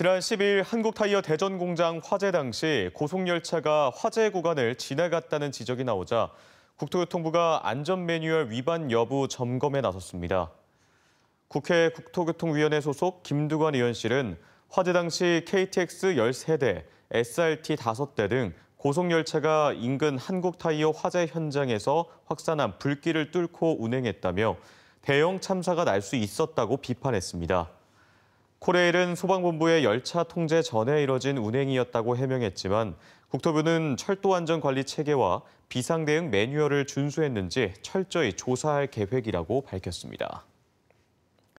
지난 10일 한국타이어 대전공장 화재 당시 고속열차가 화재 구간을 지나갔다는 지적이 나오자 국토교통부가 안전 매뉴얼 위반 여부 점검에 나섰습니다. 국회 국토교통위원회 소속 김두관 의원 실은 화재 당시 KTX 13대, SRT 5대 등 고속열차가 인근 한국타이어 화재 현장에서 확산한 불길을 뚫고 운행했다며 대형 참사가 날 수 있었다고 비판했습니다. 코레일은 소방본부의 열차 통제 전에 이뤄진 운행이었다고 해명했지만 국토부는 철도안전관리 체계와 비상대응 매뉴얼을 준수했는지 철저히 조사할 계획이라고 밝혔습니다.